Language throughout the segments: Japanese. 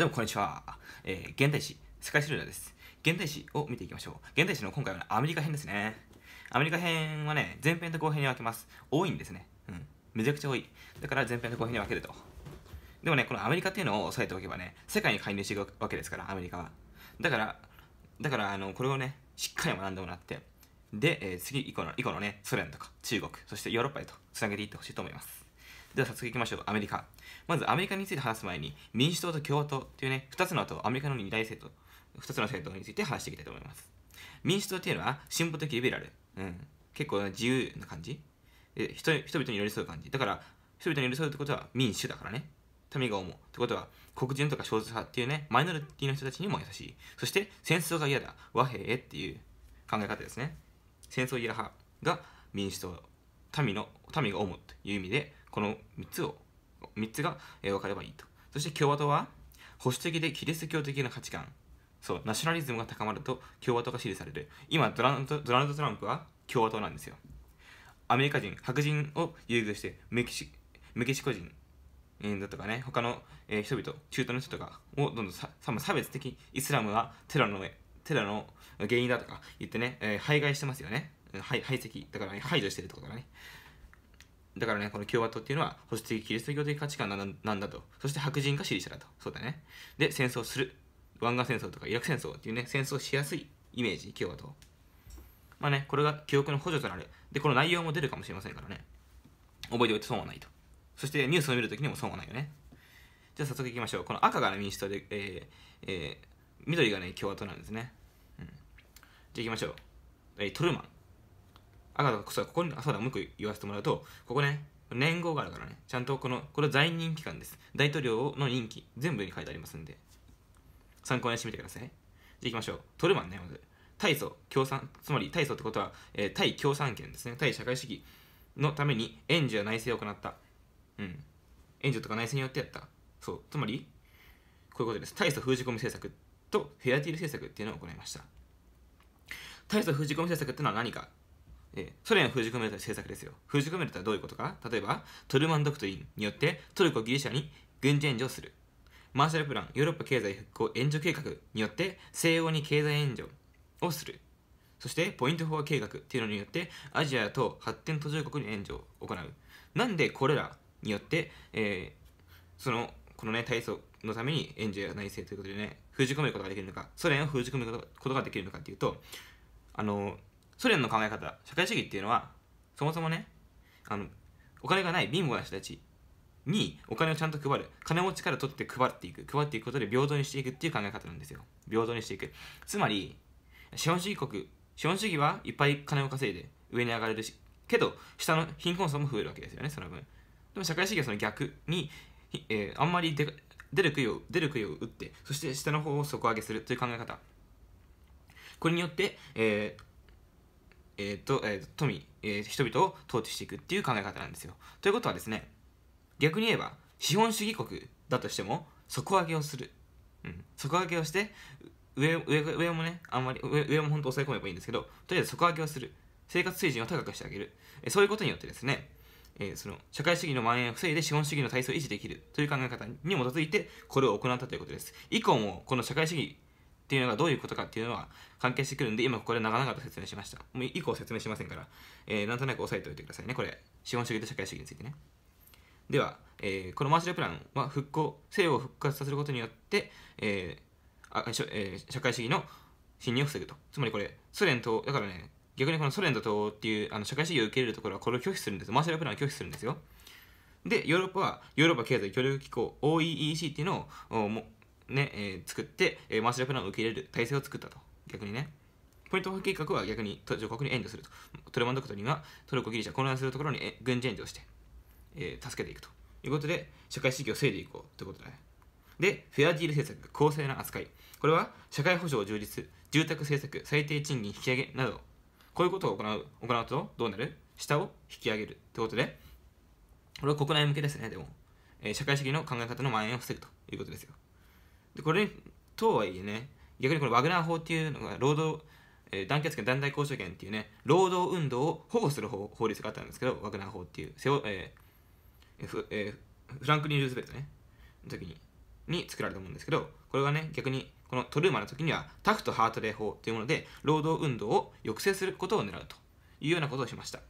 どうもこんにちは。えー、現代史、世界史ルーです。現代史を見ていきましょう。現代史の今回は、ね、アメリカ編ですね。アメリカ編はね、前編と後編に分けます。多いんですね。うん。めちゃくちゃ多い。だから前編と後編に分けると。でもね、このアメリカっていうのを押さえておけばね、世界に介入していくわけですから、アメリカは。だから、だから、あの、これをね、しっかり学んでもらって、で、えー、次以降の、以降のね、ソ連とか中国、そしてヨーロッパへとつなげていってほしいと思います。では早速行きましょう。アメリカ。まずアメリカについて話す前に、民主党と共和党というね、2つの後、アメリカの2大政党、2つの政党について話していきたいと思います。民主党っていうのは進歩的リベラル。うん。結構自由な感じ。人人々に寄り添う感じ。だから、人々に寄り添うってことは民主だからね。民が思う。ってことは、黒人とか少数派っていうね、マイノリティの人たちにも優しい。そして、戦争が嫌だ。和平へっていう考え方ですね。戦争嫌派が民主党、民の、民が思うという意味で、この3つを、3つが、分かればいいと。そして共和党は、保守的でキリスト教的な価値観。そう、ナショナリズムが高まると共和党が支持される。今、ドナルド・ラトランプは共和党なんですよ。アメリカ人、白人を優遇して、メキシメキシコ人だとかね、他の、え人々、中東の人とかをどんどん差別的イスラムはテロのテロの原因だとか言ってね、えー、排外してますよね。排排斥、だから、ね、排除してるってことだね。だからね、この共和党っていうのは保守的、キリスト教的価値観なんだと。そして白人か支持者だと。そうだね。で、戦争する。湾岸戦争とかイラク戦争っていうね、戦争しやすいイメージ、共和党。まあね、これが記憶の補助となる。で、この内容も出るかもしれませんからね。覚えておいて損はないと。そしてニュースを見るときにも損はないよね。じゃあ早速いきましょう。この赤が、ね、民主党で、えーえー、緑がね、共和党なんですね。うん、じゃあいきましょう。えー、トルーマン。あ、そう、ここに、あ、そうだ、もう一個言わせてもらうと、ここね、年号があるからね、ちゃんとこの、これ在任期間です。大統領の任期、全部に書いてありますんで、参考にしてみてください。じゃあ行きましょう。トルマンね、まず。大祖共産、つまり大祖ってことは、えー、対共産権ですね。対社会主義のために援助や内政を行った。うん。援助とか内政によってやった。そう。つまり、こういうことです。大祖封じ込み政策とフェアティール政策っていうのを行いました。大祖封じ込み政策っていうのは何かえソ連を封じ込めるという政策ですよ。封じ込めるとはどういうことか例えば、トルマンドクトリンによってトルコ、ギリシャに軍事援助をする。マーシャルプラン、ヨーロッパ経済復興援助計画によって西欧に経済援助をする。そして、ポイント法計画というのによってアジアと発展途上国に援助を行う。なんでこれらによって、えー、その、このね、体操のために援助や内政ということでね、封じ込めることができるのか、ソ連を封じ込めることができるのかっていうと、あのーソ連の考え方社会主義っていうのはそもそもねあのお金がない貧乏な人たちにお金をちゃんと配る金持ちから取って配っていく配っていくことで平等にしていくっていう考え方なんですよ平等にしていくつまり資本主義国資本主義はいっぱい金を稼いで上に上がれるしけど下の貧困層も増えるわけですよねその分でも社会主義はその逆に、えー、あんまり出る杭を出る杭を打ってそして下の方を底上げするという考え方これによって、えー、えーとえー、富、えー、人々を統治していくっていう考え方なんですよ。ということはですね逆に言えば資本主義国だとしても底上げをする、うん、底上げをして上上上もねあんまり上上も本当抑え込めばいいんですけどとりあえず底上げをする生活水準を高くしてあげる、えー、そういうことによってですね、えー、その社会主義の蔓延を防いで資本主義の体制を維持できるという考え方に基づいてこれを行ったということです以降もこの社会主義っていうのがどういうことかっていうのは関係してくるんで、今ここで長々と説明しました。もう以降説明しませんから、えー、なんとなく押さえておいてくださいね。これ、資本主義と社会主義についてね。では、えー、このマーシャルプランは復興、西洋を復活させることによって、えーあしょえー、社会主義の侵入を防ぐと。つまりこれ、ソ連と、だからね、逆にこのソ連と東欧っていうあの社会主義を受け入れるところはこれを拒否するんです。マーシャルプランを拒否するんですよ。で、ヨーロッパは、ヨーロッパ経済協力機構 OEEC っていうのをもね、えー、作って、えー、マーシャルプランを受け入れる体制を作ったと。逆にね。ポイント計画は逆に途上国に援助すると。トルマンドクトリンはトルコ、ギリシャ、混乱するところに軍事援助をして、えー、助けていくということで、社会主義を制でいこうということだね。で、フェアディール政策、公正な扱い。これは社会保障充実、住宅政策、最低賃金引き上げなど、こういうことを行う行うとどうなる下を引き上げるということで、これは国内向けですね、でも。えー、社会主義の考え方の蔓延を防ぐということですよ。でこれとはいえね逆にこれワグナー法っていうのが労働、えー、団結権団体交渉権っていうね労働運動を保護する法法律があったんですけどワグナー法っていうえーえー、フランクリン・ルーズベルトねの時にに作られたもんですけどこれがね逆にこのトルーマの時にはタフト・ハートレー法というもので労働運動を抑制することを狙うというようなことをしました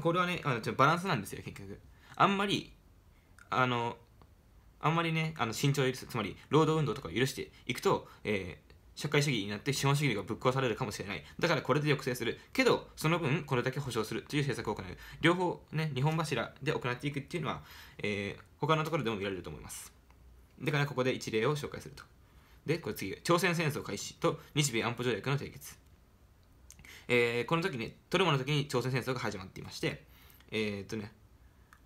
これはねあのちょバランスなんですよ結局あんまりあのあんまりねあの慎重を許すつまり労働運動とかを許していくと、えー、社会主義になって資本主義がぶっ壊されるかもしれないだからこれで抑制するけどその分これだけ保障するという政策を行う両方ね日本柱で行っていくっていうのは、えー、他のところでも見られると思いますだからここで一例を紹介するとでこれ次朝鮮戦争開始と日米安保条約の締結、えー、この時にトルモの時に朝鮮戦争が始まっていましてえー、っとね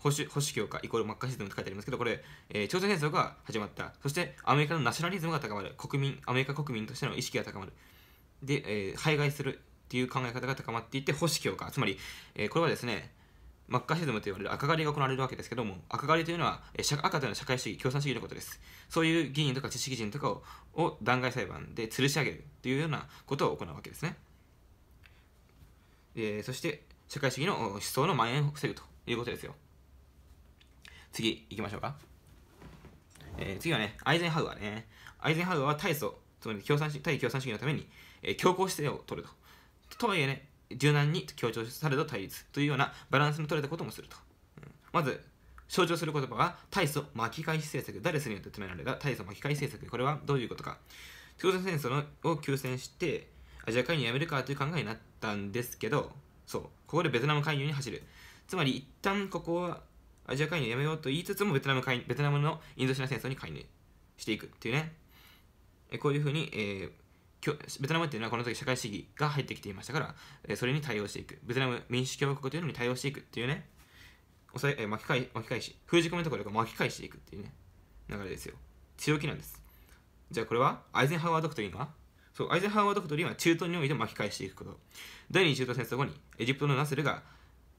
保守保守強化イコールマッカーシズムって書いてありますけど、これ、えー、朝鮮戦争が始まった。そして、アメリカのナショナリズムが高まる。国民、アメリカ国民としての意識が高まる。で、えー、排外するっていう考え方が高まっていて、保守強化。つまり、えー、これはですね、マッカーシズムと言われる赤狩りが行われるわけですけども、赤狩りというのは、え赤というのは社会主義、共産主義のことです。そういう議員とか知識人とかをを弾劾裁判で吊るし上げるというようなことを行うわけですね。えー、そして、社会主義の思想の蔓延を防ぐということですよ。次行きましょうか。えー、次はね、アイゼンハウアーね。アイゼンハウアーは大祖、つまり共産主義対共産主義のために、えー、強硬姿勢を取ると。とはいえね、柔軟に強調された対立というようなバランスの取れたこともすると。うん、まず、象徴する言葉が大祖巻き返し政策。ダレスによって唱えられた大祖巻き返し政策。これはどういうことか。朝鮮戦争を休戦して、アジア介入やめるかという考えになったんですけど、そう、ここでベトナム介入に走る。つまり、一旦ここはアジア介入やめようと言いつつもベトナム介ベトナムのインドシナ戦争に介入していくっていうねえこういうふうに、えーベトナムっていうのはこの時社会主義が入ってきていましたから、それに対応していく。ベトナム民主共和国というのに対応していくっていうね、抑え巻き返巻き返し、封じ込めところが巻き返していくっていうね、流れですよ。強気なんです。じゃあこれはアイゼンハワードクトリンはそう、アイゼンハワードクトリンは中東において巻き返していくこと。第二次中東戦争後にエジプトのナセルが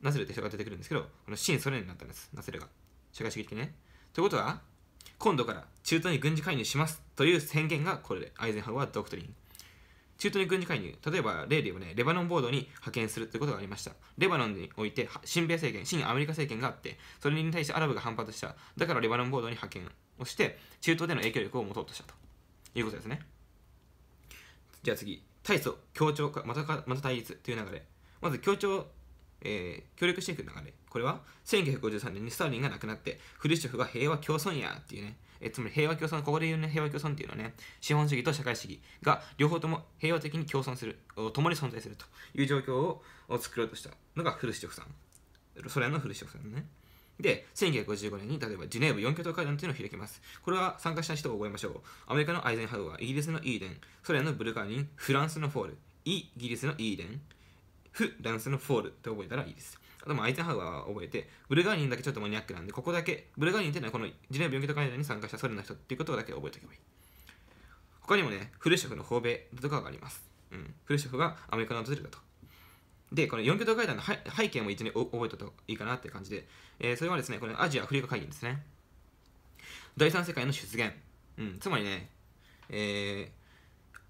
ナセルって人が出てくるんですけど、この新ソ連になったんです、ナセルが。社会主義的ね。ということは、今度から中東に軍事介入しますという宣言がこれで、アイゼンハワアードクトリン。中東に軍事介入、例えば例で言えばね、レバノン暴動に派遣するということがありました。レバノンにおいて、新米政権、新アメリカ政権があって、それに対してアラブが反発した。だからレバノン暴動に派遣をして、中東での影響力を持とうとしたということですね。じゃあ次、対ソ、協調か、またか、また対立という流れ。まず協調えー、協力していく流れ。これは、1953年にスターリンが亡くなって、フルシチョフが平和共存やっていうね、えつまり平和共存、ここで言うね、平和共存っていうのはね、資本主義と社会主義が両方とも平和的に共存する、共に存在するという状況を作ろうとしたのがフルシチョフさん。ソ連のフルシチョフさんね。で、1955年に例えばジュネーブ4教会談というのを開きます。これは参加した人を覚えましょう。アメリカのアイゼンハウアー、イギリスのイーデン、ソ連のブルガーリン、フランスのフォール、イギリスのイーデン、フ、ダンスのフォールって覚えたらいいです。あともアイゼンハウアーは覚えて、ブルガーリンだけちょっとマニアックなんで、ここだけ、ブルガーリンっていうのはこのジュネーブ4桁会談に参加したソ連の人っていうことだけ覚えておけばいい。他にもね、フルシェフの訪米とかがあります。うん。フルシェフがアメリカの訪れたと。で、この4桁会談の背景も一応覚えたといいかなっていう感じで、えー、それはですね、これアジア・アフリカ会議ですね。第三世界の出現。うん、つまりね、え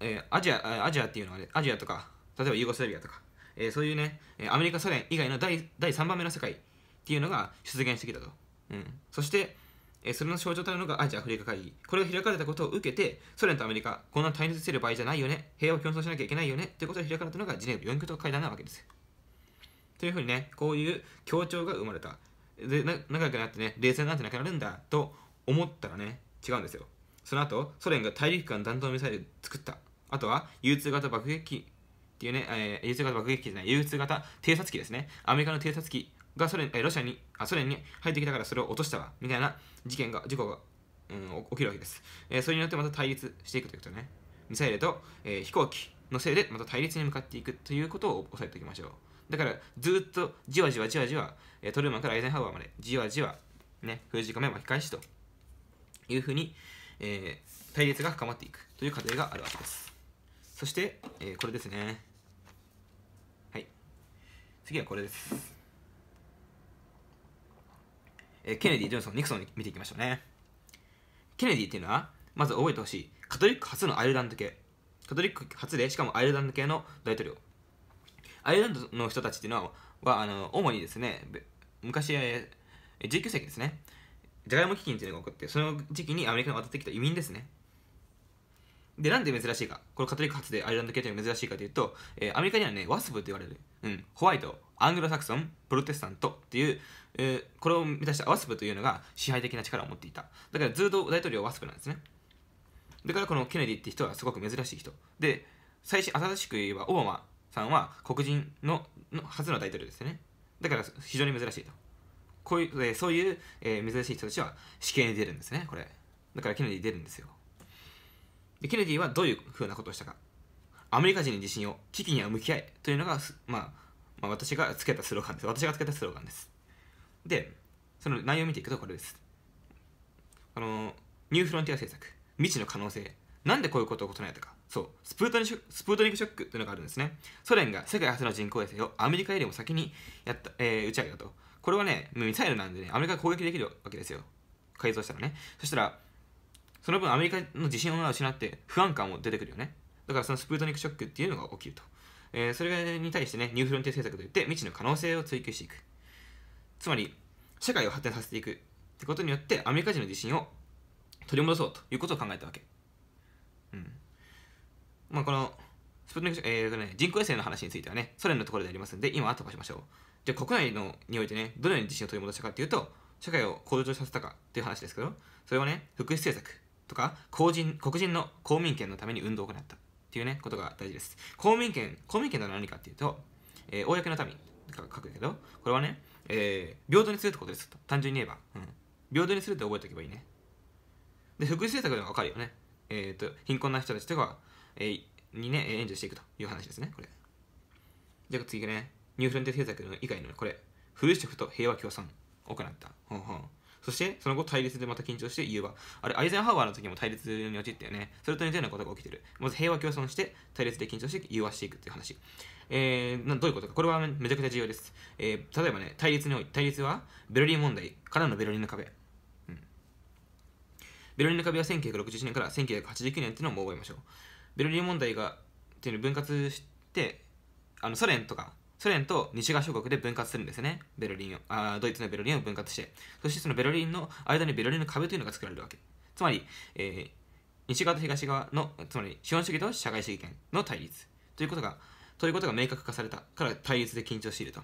ーえー、アジア、アジアっていうのはね、アジアとか、例えばユーゴスラビアとか、えー、そういうね、アメリカ、ソ連以外の第第3番目の世界っていうのが出現してきたと。うん、そして、えー、それの象徴となるのがアジア・アフリカ会議。これが開かれたことを受けて、ソ連とアメリカ、こんな対立してる場合じゃないよね、平和を競争しなきゃいけないよねってことが開かれたのがジネーブ4と会談なわけですというふうにね、こういう協調が生まれた。で、な仲良くなってね、冷戦なんてなくなるんだと思ったらね、違うんですよ。その後、ソ連が大陸間弾道ミサイル作った。あとは、U2 型爆撃機っていうね、えー、流通型爆撃機じゃない、流通型偵察機ですね。アメリカの偵察機がソ連、えー、ロシアに、あ、ソ連に入ってきたからそれを落としたわ、みたいな事件が、事故が、うん、起きるわけです。えー、それによってまた対立していくということね。ミサイルと、えー、飛行機のせいでまた対立に向かっていくということを押さえておきましょう。だからずっとじわじわじわじわ、えー、トルーマンからアイゼンハワーまでじわじわ、ね、封じ込め巻き返しというふうに、えー、対立が深まっていくという過程があるわけです。そして、えー、これですねはい次はこれです、えー、ケネディ・ジョンソン・ニクソン見ていきましょうねケネディっていうのはまず覚えてほしいカトリック初のアイルランド系カトリック初でしかもアイルランド系の大統領アイルランドの人たちっていうのははあの主にですね昔、え19世紀ですねジャガイモ基金っていうのが起こってその時期にアメリカに渡ってきた移民ですねで、なんで珍しいか。これカトリック発でアイルランド系というのは珍しいかというと、えー、アメリカにはね、ワスブって言われる。うん。ホワイト、アングロサクソン、プロテスタントっていう、えー、これを目指したワスブというのが支配的な力を持っていた。だからずっと大統領はワスブなんですね。だからこのケネディって人はすごく珍しい人。で、最初、新しく言えばオバマさんは黒人のの初の大統領ですよね。だから非常に珍しいと。こういう、えー、そういう、えー、珍しい人たちは死刑に出るんですね、これ。だからケネディ出るんですよ。ケネディはどういうふうなことをしたか。アメリカ人に自信を、危機には向き合えというのが、まあ、まあ、私がつけたスローガンです。私がつけたスローガンです。で、その内容を見ていくとこれです。あの、ニューフロンティア政策、未知の可能性、なんでこういうことを行えたか。そう、スプートニスプートニクショックというのがあるんですね。ソ連が世界初の人工衛星をアメリカよりも先にやった、えー、打ち上げたと。これはね、ミサイルなんでね、アメリカが攻撃できるわけですよ。改造したらね。そしたら、その分アメリカの自信を失って不安感も出てくるよねだからそのスプートニクショックっていうのが起きると、えー、それに対してねニューフロンティア政策といって未知の可能性を追求していくつまり社会を発展させていくってことによってアメリカ人の自信を取り戻そうということを考えたわけうんまあこのスプートニクショック、えーとね、人工衛星の話についてはねソ連のところでありますんで今は飛ばしましょうじゃあ国内のにおいてねどのように自信を取り戻したかっていうと社会を向上させたかっていう話ですけどそれはね福祉政策とか公人黒人の公民権のために運動を行ったっていうねことが大事です公民権公民権とは何かっていうと、えー、公の民とか書くけどこれはね、えー、平等にするってことです単純に言えば、うん、平等にするって覚えておけばいいねで福祉政策でも分かるよねえっ、ー、と貧困な人たちとか、えー、にね援助していくという話ですねこれじゃあ次ねニューフロンティア政策以外のこれフルシと平和共産を行ったほんほんそして、その後対立でまた緊張して融和。あれ、アイゼンハワーの時も対立に陥ったよね。それと似たようなことが起きてる。まず平和共存して、対立で緊張して融和していくっていう話。えー、などういうことか。これはめちゃくちゃ重要です。えー、例えばね、対立において、対立は、ベルリン問題からのベルリンの壁。うん。ベルリンの壁は1961年から1989年っていうのも覚えましょう。ベルリン問題が、っていうの分割して、あの、ソ連とか、ソ連と西側諸国で分割するんですね。ベルリンを、あドイツのベルリンを分割して。そしてそのベルリンの間にベルリンの壁というのが作られるわけ。つまり、えー、西側と東側の、つまり資本主義と社会主義権の対立。ということが、ということが明確化されたから対立で緊張していると。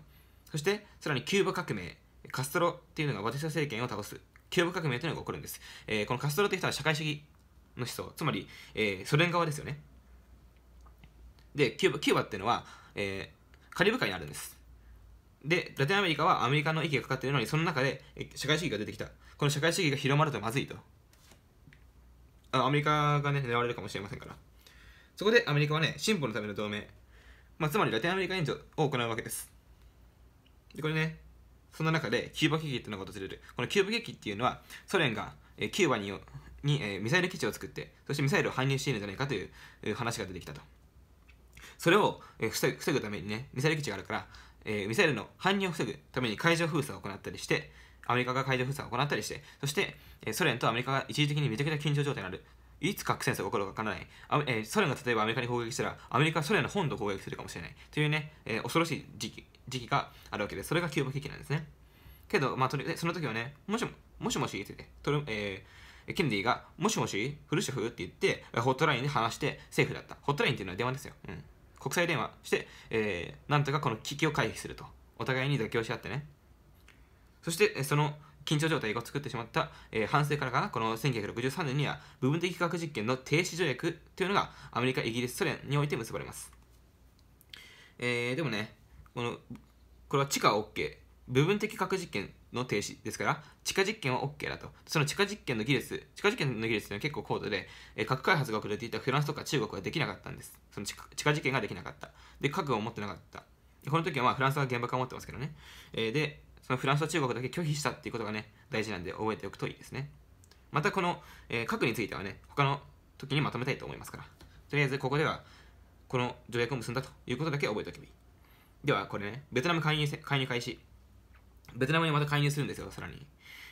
そして、さらにキューバ革命、カストロっていうのが私の政権を倒す。キューバ革命というのが起こるんです。えー、このカストロという人は社会主義の思想、つまり、えー、ソ連側ですよね。で、キューバ、キューバっていうのは、えー、カリブ海にあるんです。で、ラテンアメリカはアメリカの息がかかっているのに、その中で社会主義が出てきた。この社会主義が広まるとまずいと。あアメリカがね、狙われるかもしれませんから。そこでアメリカはね、進歩のための同盟、まあ、つまりラテンアメリカ援助を行うわけです。で、これね、そんな中でキューバ危機っていうのが訪れる。このキューバ危機っていうのは、ソ連がキューバににミサイル基地を作って、そしてミサイルを搬入しているんじゃないかという話が出てきたと。それを、え防ぐためにね、ミサイル基地があるから、えミサイルの搬入を防ぐために海上封鎖を行ったりして、アメリカが海上封鎖を行ったりして、そして、えソ連とアメリカが一時的にめちゃくちゃ緊張状態になる。いつ核戦争が起こるか分からない。あえソ連が例えばアメリカに攻撃したら、アメリカはソ連の本土を攻撃するかもしれない。というね、え恐ろしい時期時期があるわけで、すそれがキューバ危機なんですね。けど、まあ、とりその時はね、もしも、もしもし言って、トルえー、ケネディが、もしもし、フルシェフって言って、ホットラインで話して、セーフだった。ホットラインっていうのは電話ですよ。うん。国際電話して、えー、なんとかこの危機を回避すると。お互いに妥協し合ってね。そして、その緊張状態を作ってしまった、えー、反省からかな、この1963年には部分的核実験の停止条約というのがアメリカ、イギリス、ソ連において結ばれます。えー、でもね、この、これは地下 OK、部分的核実験の停止ですから、地下実験は OK だと。その地下実験の技術、地下実験の技術というのは結構高度で、え核開発が遅れていたフランスとか中国はできなかったんです。その地下実験ができなかった。で、核を持ってなかった。この時はまあフランスは原爆を持ってますけどね。えー、で、そのフランスと中国だけ拒否したっていうことがね、大事なんで覚えておくといいですね。またこの、えー、核についてはね、他の時にまとめたいと思いますから。とりあえずここでは、この条約を結んだということだけ覚えておけばいい。ではこれね、ベトナム介入介入開始。ベトナムにまた介入するんですよ、さらに。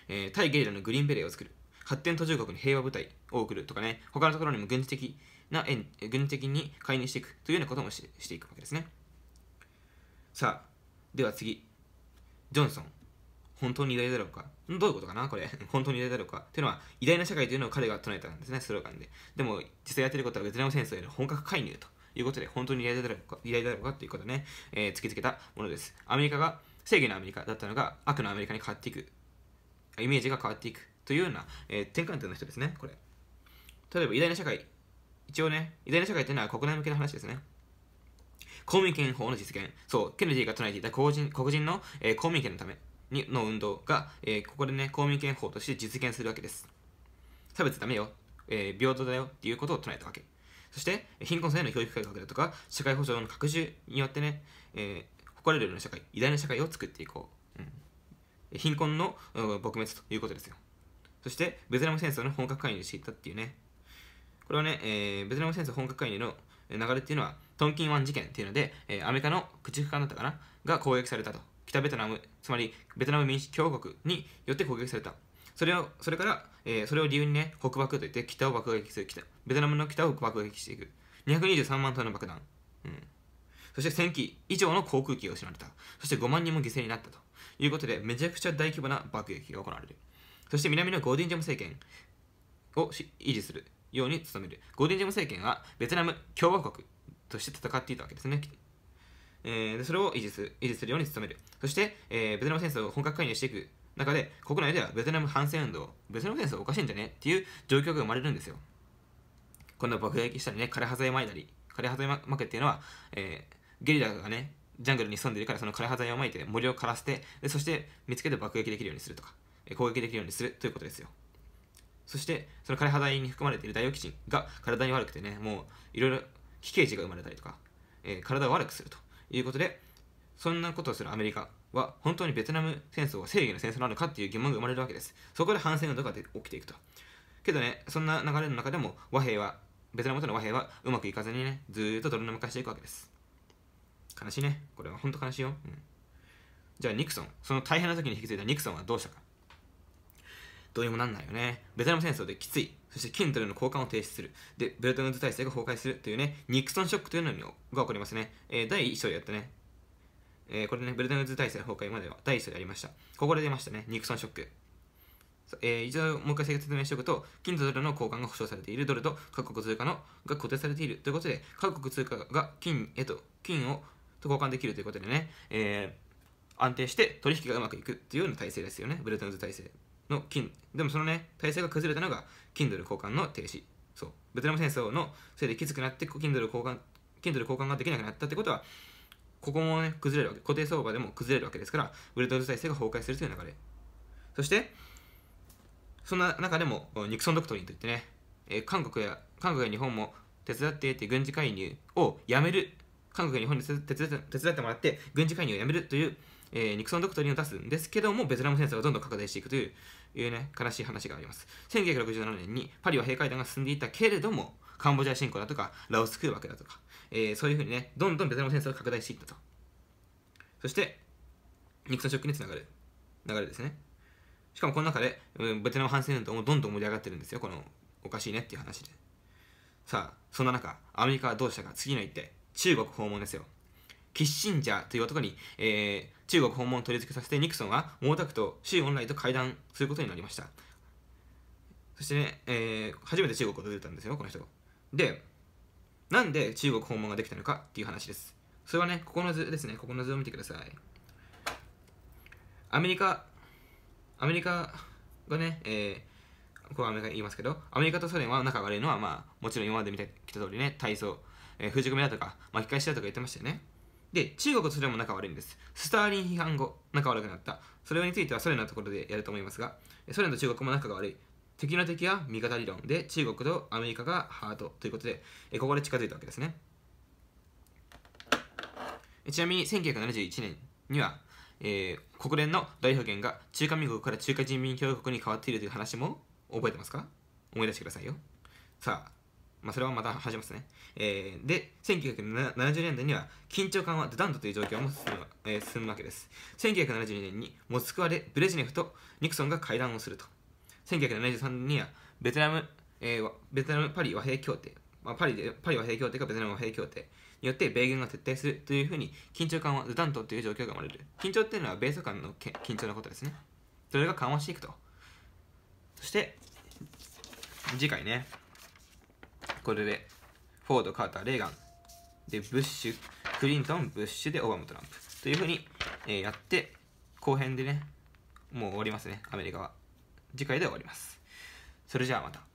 えー、対ゲリラのグリーンベレーを作る。発展途上国に平和部隊を送るとかね、他のところにも軍事的な、軍事的に介入していくというようなこともししていくわけですね。さあ、では次。ジョンソン。本当に偉大だろうかどういうことかなこれ。本当に偉大だろうかというのは、偉大な社会というのを彼が唱えたんですね、スローガンで。でも、実際やってることはベトナム戦争への本格介入ということで、本当に偉大だろうか偉大だろうかということをね、えー、突きつけたものです。アメリカが正義のアメリカだったのが悪のアメリカに変わっていくイメージが変わっていくというような、えー、転換点の人ですねこれ例えば偉大な社会一応ね偉大な社会というのは国内向けの話ですね公民権法の実現そうケネディが唱えていた黒人黒人の、えー、公民権のためにの運動が、えー、ここでね公民権法として実現するわけです差別ダメよ、えー、平等だよっていうことを唱えたわけそして貧困性の教育改革だとか社会保障の拡充によってね、えー、誇れるような社会、偉大な社会を作っていこう。うん、貧困の撲滅ということですよ。そして、ベトナム戦争の本格介入していったっていうね。これはね、えー、ベトナム戦争本格介入の流れっていうのは、トンキン湾事件っていうので、えー、アメリカの駆逐艦だったかなが攻撃されたと。北ベトナム、つまりベトナム民主共和国によって攻撃された。それを、それから、えー、それを理由にね、北爆といって北を爆撃する。北ベトナムの北を爆撃していく。223万トンの爆弾。うん。そして1000機以上の航空機を失われた。そして5万人も犠牲になったということで、めちゃくちゃ大規模な爆撃が行われる。そして南のゴーディンジャム政権を維持するように努める。ゴーディンジャム政権はベトナム共和国として戦っていたわけですね。えー、それを維持する維持するように努める。そして、えー、ベトナム戦争を本格介入していく中で、国内ではベトナム反戦運動、ベトナム戦争おかしいんじゃねっていう状況が生まれるんですよ。こんな爆撃したりね、枯葉剤撒いだり、枯葉剤負くっていうのは、えーゲリラがね、ジャングルに潜んでいるからその枯葉剤をまいて森を枯らしてで、そして見つけて爆撃できるようにするとか、攻撃できるようにするということですよ。そして、その枯葉剤に含まれているダイオキチンが体に悪くてね、もういろいろ奇形児が生まれたりとか、えー、体を悪くするということで、そんなことをするアメリカは本当にベトナム戦争は正義の戦争なのかっていう疑問が生まれるわけです。そこで反戦運動が起きていくと。けどね、そんな流れの中でも和平は、ベトナムとの和平はうまくいかずにね、ずっと泥沼化していくわけです。悲しいね。これは本当悲しいよ。うん、じゃあ、ニクソン。その大変な時に引き継いだニクソンはどうしたか。どうにもなんないよね。ベトナム戦争できつい。そして金との交換を停止する。で、ベルトムズ体制が崩壊するというね、ニクソンショックというのが起こりますね。えー、第1章でやったね。えー、これね、ベルトムズ体制崩壊までは第1章でりました。ここで出ましたね、ニクソンショック。えー、一度もう一回説明しておくと、金とドルの交換が保証されているドルと各国通貨のが固定されているということで、各国通貨が金へと、金をと交換できるということでね、えー、安定して取引がうまくいくっていうような体制ですよね。ブルトンズ体制の金。でもそのね、体制が崩れたのが、キンドル交換の停止。そう。ベトナム戦争のせいできつくなって、キンドル交換、キンドル交換ができなくなったってことは、ここもね、崩れるわけ。固定相場でも崩れるわけですから、ブルトンズ体制が崩壊するという流れ。そして、そんな中でも、ニクソンドクトリンといってね、えー、韓国や、韓国や日本も手伝っていて軍事介入をやめる韓国や日本に手伝ってもらって軍事介入をやめるという、えー、ニクソンドクトリンを出すんですけどもベトナム戦争がどんどん拡大していくといういうね悲しい話があります1967年にパリは閉会談が進んでいたけれどもカンボジア侵攻だとかラオス空爆だとか、えー、そういうふうにねどんどんベトナム戦争が拡大していったとそしてニクソンショックにつながる流れですねしかもこの中で、うん、ベトナム反戦運動もどんどん盛り上がってるんですよこのおかしいねっていう話でさあそんな中アメリカはどうしたか次の一手中国訪問ですよ。キッシンジャーという男に、えー、中国訪問を取り付けさせてニクソンは毛沢東、周恩来と会談することになりました。そしてね、えー、初めて中国を訪れたんですよ、この人で、なんで中国訪問ができたのかっていう話です。それはね、ここの図ですね、ここの図を見てください。アメリカ、アメリカがね、えー、これはアメリカ言いますけど、アメリカとソ連は仲が悪いのは、まあ、もちろん今まで見てきた通りね、体操、えー、封じ込めだとか巻き返しだとか言ってましたよねで中国とソ連も仲悪いんですスターリン批判後仲悪くなったそれについてはソ連のところでやると思いますがソ連と中国も仲が悪い敵の敵は味方理論で中国とアメリカがハートということでここで近づいたわけですねちなみに1971年には、えー、国連の代表権が中華民国から中華人民共和国に変わっているという話も覚えてますか思い出してくださいよさあまあ、それはまた始めますね。えー、で、1970年代には緊張感はドダンドという状況も進む,、えー、進むわけです。1972年にモスクワでブレジネフとニクソンが会談をすると。1973年にはベトナム、えー、ベトナムパリ和平協定、まあ、パリでパリ和平協定かベトナム和平協定によって米軍が撤退するというふうに緊張感はドダンドという状況が生まれる。緊張っていうのは米ソ間の緊張のことですね。それが緩和していくと。そして、次回ね。これで、フォード、カーター、レーガン、で、ブッシュ、クリントン、ブッシュで、オバマ、トランプ。というふうに、えー、やって、後編でね、もう終わりますね、アメリカは。次回で終わります。それじゃあまた。